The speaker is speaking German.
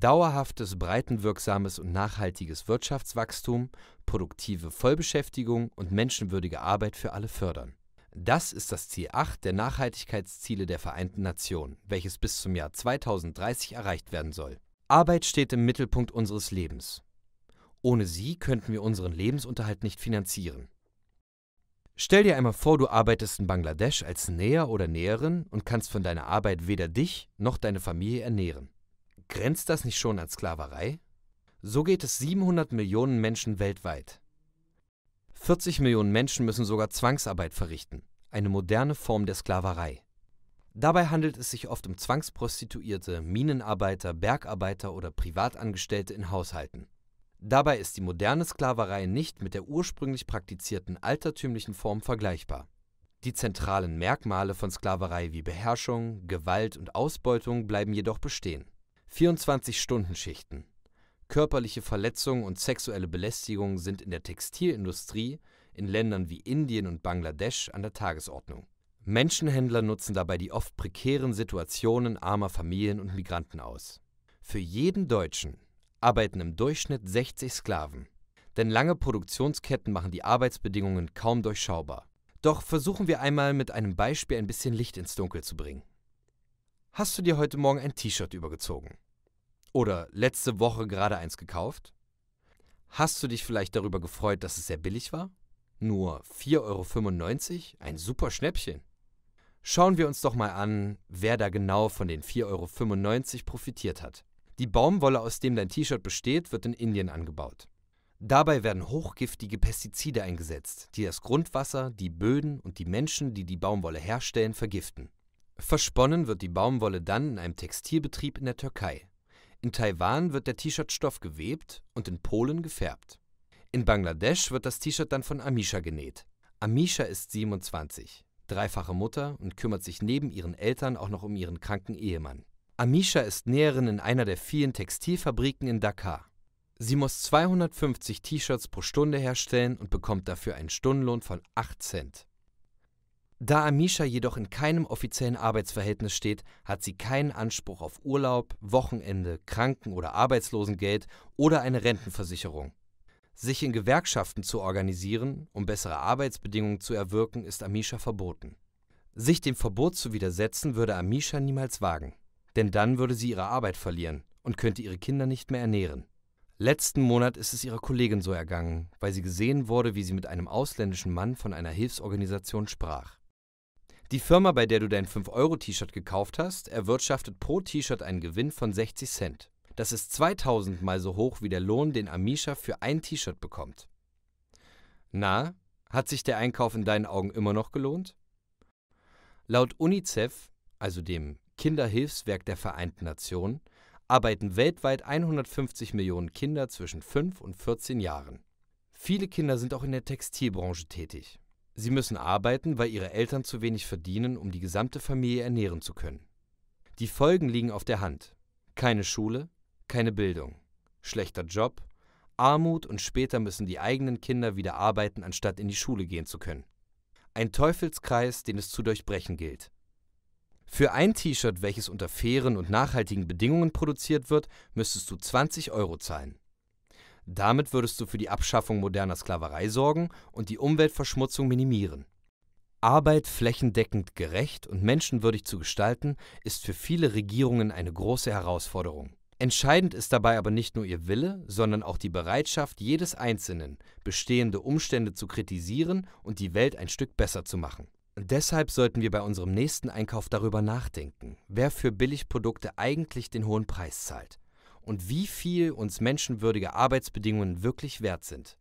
dauerhaftes, breitenwirksames und nachhaltiges Wirtschaftswachstum, produktive Vollbeschäftigung und menschenwürdige Arbeit für alle fördern. Das ist das Ziel 8 der Nachhaltigkeitsziele der Vereinten Nationen, welches bis zum Jahr 2030 erreicht werden soll. Arbeit steht im Mittelpunkt unseres Lebens. Ohne sie könnten wir unseren Lebensunterhalt nicht finanzieren. Stell dir einmal vor, du arbeitest in Bangladesch als Näher oder Näherin und kannst von deiner Arbeit weder dich noch deine Familie ernähren. Grenzt das nicht schon an Sklaverei? So geht es 700 Millionen Menschen weltweit. 40 Millionen Menschen müssen sogar Zwangsarbeit verrichten, eine moderne Form der Sklaverei. Dabei handelt es sich oft um Zwangsprostituierte, Minenarbeiter, Bergarbeiter oder Privatangestellte in Haushalten. Dabei ist die moderne Sklaverei nicht mit der ursprünglich praktizierten altertümlichen Form vergleichbar. Die zentralen Merkmale von Sklaverei wie Beherrschung, Gewalt und Ausbeutung bleiben jedoch bestehen. 24-Stunden-Schichten. Körperliche Verletzungen und sexuelle Belästigung sind in der Textilindustrie in Ländern wie Indien und Bangladesch an der Tagesordnung. Menschenhändler nutzen dabei die oft prekären Situationen armer Familien und Migranten aus. Für jeden Deutschen arbeiten im Durchschnitt 60 Sklaven. Denn lange Produktionsketten machen die Arbeitsbedingungen kaum durchschaubar. Doch versuchen wir einmal mit einem Beispiel ein bisschen Licht ins Dunkel zu bringen hast du dir heute Morgen ein T-Shirt übergezogen? Oder letzte Woche gerade eins gekauft? Hast du dich vielleicht darüber gefreut, dass es sehr billig war? Nur 4,95 Euro? Ein super Schnäppchen. Schauen wir uns doch mal an, wer da genau von den 4,95 Euro profitiert hat. Die Baumwolle, aus dem dein T-Shirt besteht, wird in Indien angebaut. Dabei werden hochgiftige Pestizide eingesetzt, die das Grundwasser, die Böden und die Menschen, die die Baumwolle herstellen, vergiften. Versponnen wird die Baumwolle dann in einem Textilbetrieb in der Türkei. In Taiwan wird der T-Shirt-Stoff gewebt und in Polen gefärbt. In Bangladesch wird das T-Shirt dann von Amisha genäht. Amisha ist 27, dreifache Mutter und kümmert sich neben ihren Eltern auch noch um ihren kranken Ehemann. Amisha ist Näherin in einer der vielen Textilfabriken in Dakar. Sie muss 250 T-Shirts pro Stunde herstellen und bekommt dafür einen Stundenlohn von 8 Cent. Da Amisha jedoch in keinem offiziellen Arbeitsverhältnis steht, hat sie keinen Anspruch auf Urlaub, Wochenende, Kranken- oder Arbeitslosengeld oder eine Rentenversicherung. Sich in Gewerkschaften zu organisieren, um bessere Arbeitsbedingungen zu erwirken, ist Amisha verboten. Sich dem Verbot zu widersetzen würde Amisha niemals wagen, denn dann würde sie ihre Arbeit verlieren und könnte ihre Kinder nicht mehr ernähren. Letzten Monat ist es ihrer Kollegin so ergangen, weil sie gesehen wurde, wie sie mit einem ausländischen Mann von einer Hilfsorganisation sprach. Die Firma, bei der du dein 5-Euro-T-Shirt gekauft hast, erwirtschaftet pro T-Shirt einen Gewinn von 60 Cent. Das ist 2000 mal so hoch wie der Lohn, den Amisha für ein T-Shirt bekommt. Na, hat sich der Einkauf in deinen Augen immer noch gelohnt? Laut UNICEF, also dem Kinderhilfswerk der Vereinten Nationen, arbeiten weltweit 150 Millionen Kinder zwischen 5 und 14 Jahren. Viele Kinder sind auch in der Textilbranche tätig. Sie müssen arbeiten, weil ihre Eltern zu wenig verdienen, um die gesamte Familie ernähren zu können. Die Folgen liegen auf der Hand. Keine Schule, keine Bildung, schlechter Job, Armut und später müssen die eigenen Kinder wieder arbeiten, anstatt in die Schule gehen zu können. Ein Teufelskreis, den es zu durchbrechen gilt. Für ein T-Shirt, welches unter fairen und nachhaltigen Bedingungen produziert wird, müsstest du 20 Euro zahlen. Damit würdest du für die Abschaffung moderner Sklaverei sorgen und die Umweltverschmutzung minimieren. Arbeit flächendeckend gerecht und menschenwürdig zu gestalten, ist für viele Regierungen eine große Herausforderung. Entscheidend ist dabei aber nicht nur ihr Wille, sondern auch die Bereitschaft jedes Einzelnen, bestehende Umstände zu kritisieren und die Welt ein Stück besser zu machen. Deshalb sollten wir bei unserem nächsten Einkauf darüber nachdenken, wer für Billigprodukte eigentlich den hohen Preis zahlt und wie viel uns menschenwürdige Arbeitsbedingungen wirklich wert sind.